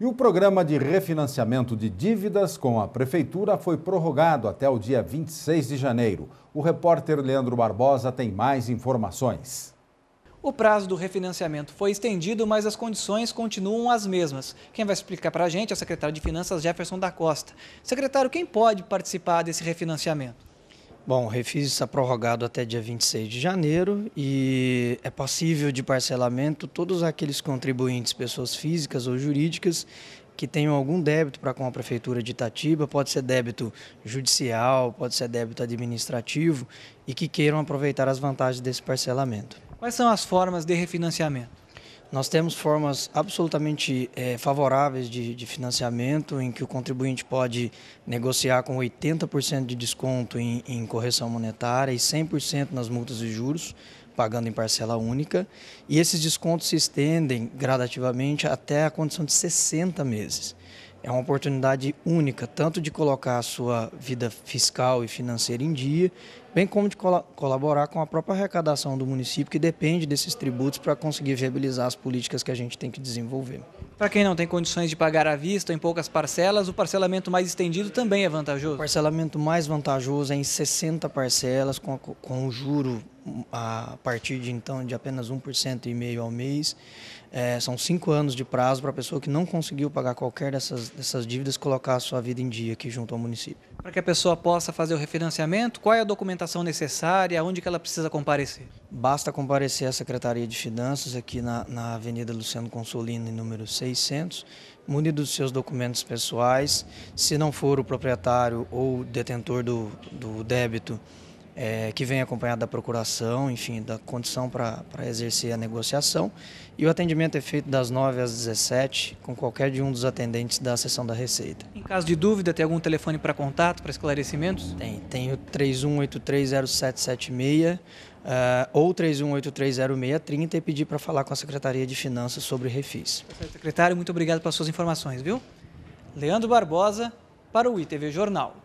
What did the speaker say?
E o programa de refinanciamento de dívidas com a Prefeitura foi prorrogado até o dia 26 de janeiro. O repórter Leandro Barbosa tem mais informações. O prazo do refinanciamento foi estendido, mas as condições continuam as mesmas. Quem vai explicar para a gente é o secretário de Finanças, Jefferson da Costa. Secretário, quem pode participar desse refinanciamento? Bom, o refis está prorrogado até dia 26 de janeiro e é passível de parcelamento todos aqueles contribuintes, pessoas físicas ou jurídicas, que tenham algum débito para com a Prefeitura de Itatiba, pode ser débito judicial, pode ser débito administrativo e que queiram aproveitar as vantagens desse parcelamento. Quais são as formas de refinanciamento? Nós temos formas absolutamente é, favoráveis de, de, financiamento, em que o contribuinte pode negociar com 80% de desconto em, em, correção monetária e 100% nas multas e juros, pagando em parcela única. E esses descontos se estendem gradativamente até a condição de 60 meses. É uma oportunidade única, tanto de colocar a sua vida fiscal e financeira em dia, bem como de colaborar com a própria arrecadação do município, que depende desses tributos para conseguir viabilizar as políticas que a gente tem que desenvolver. Para quem não tem condições de pagar à vista em poucas parcelas, o parcelamento mais estendido também é vantajoso? O parcelamento mais vantajoso é em 60 parcelas, com, com o juro hum, a partir de então de apenas 1% e meio ao mês. É, são cinco anos de prazo para a pessoa que não conseguiu pagar qualquer dessas, dessas dívidas colocar a sua vida em dia aqui junto ao município para que a pessoa possa fazer o refinanciamento? Qual é a documentação necessária? Onde que ela precisa comparecer? Basta comparecer à Secretaria de Finanças aqui na, na Avenida Luciano Consolino, número 600, munido dos seus documentos pessoais. Se não for o proprietário ou detentor do, do débito, é, que vem acompanhado da procuração, enfim, da condição para exercer a negociação. E o atendimento é feito das 9 às 17, com qualquer de um dos atendentes da seção da Receita. Em caso de dúvida, tem algum telefone para contato, para esclarecimentos? Tem, tem o 31830776 uh, ah, ou 31830630 e pedir para falar com a Secretaria de Finanças sobre refis. Tá secretário, muito obrigado pelas suas informações, viu? Leandro Barbosa, para o ITV Jornal.